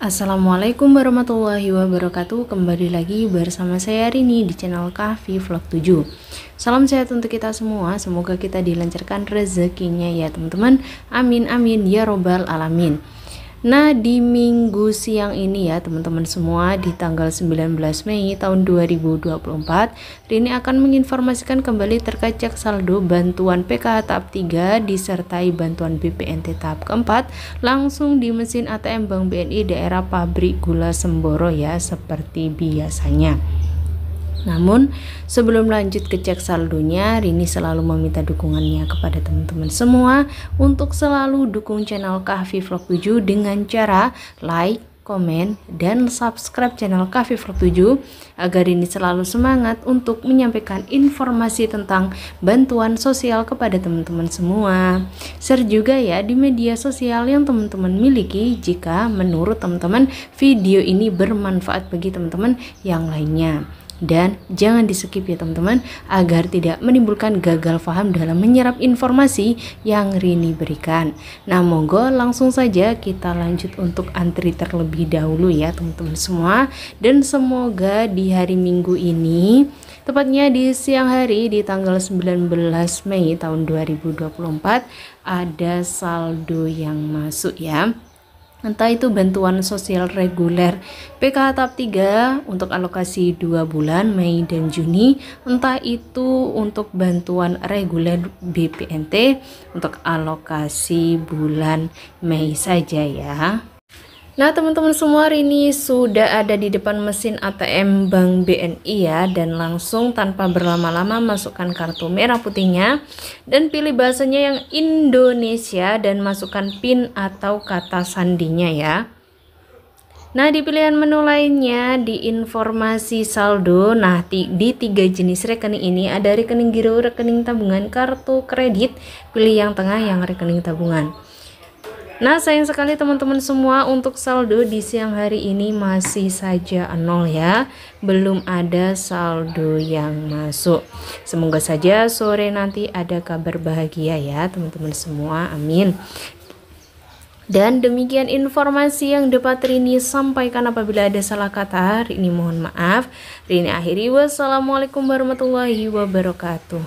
Assalamualaikum warahmatullahi wabarakatuh Kembali lagi bersama saya Rini di channel Kahfi Vlog 7 Salam sehat untuk kita semua Semoga kita dilancarkan rezekinya ya teman-teman Amin amin ya robbal alamin Nah di minggu siang ini ya teman-teman semua di tanggal 19 Mei tahun 2024 Rini akan menginformasikan kembali terkait cek saldo bantuan PKH tahap 3 disertai bantuan BPNT tahap keempat langsung di mesin ATM Bank BNI daerah pabrik gula Semboro ya seperti biasanya namun, sebelum lanjut ke cek saldonya, Rini selalu meminta dukungannya kepada teman-teman semua untuk selalu dukung channel Kahfi Vlog 7 dengan cara like, komen, dan subscribe channel Kahfi Vlog 7 agar Rini selalu semangat untuk menyampaikan informasi tentang bantuan sosial kepada teman-teman semua. Share juga ya di media sosial yang teman-teman miliki jika menurut teman-teman video ini bermanfaat bagi teman-teman yang lainnya dan jangan di skip ya teman-teman agar tidak menimbulkan gagal paham dalam menyerap informasi yang Rini berikan. Nah monggo langsung saja kita lanjut untuk antri terlebih dahulu ya teman-teman semua dan semoga di hari Minggu ini tepatnya di siang hari di tanggal 19 Mei tahun 2024 ada saldo yang masuk ya entah itu bantuan sosial reguler PKH tahap 3 untuk alokasi 2 bulan Mei dan Juni, entah itu untuk bantuan reguler BPNT untuk alokasi bulan Mei saja ya. Nah teman-teman semua hari ini sudah ada di depan mesin ATM Bank BNI ya Dan langsung tanpa berlama-lama masukkan kartu merah putihnya Dan pilih bahasanya yang Indonesia dan masukkan PIN atau kata sandinya ya Nah di pilihan menu lainnya di informasi saldo Nah di tiga jenis rekening ini ada rekening giro, rekening tabungan, kartu kredit Pilih yang tengah yang rekening tabungan Nah, sayang sekali teman-teman semua untuk saldo di siang hari ini masih saja nol ya. Belum ada saldo yang masuk. Semoga saja sore nanti ada kabar bahagia ya teman-teman semua. Amin. Dan demikian informasi yang dapat Rini sampaikan apabila ada salah kata. Rini mohon maaf. Rini akhiri. Wassalamualaikum warahmatullahi wabarakatuh.